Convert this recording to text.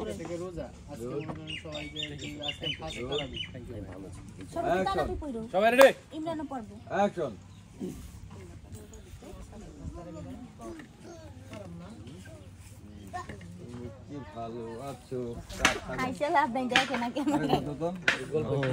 কালকে থেকে রোজা আজকে সবাই যে আজকে ফার্স্ট তারাবি থ্যাংক ইউ সবাই তারাবি পড়ো সবাই রেডি ইমরানও পড়বো অ্যাকশন ভালো আছো আইসা লাভ ব্যাংকে কেনা কেমন গল্প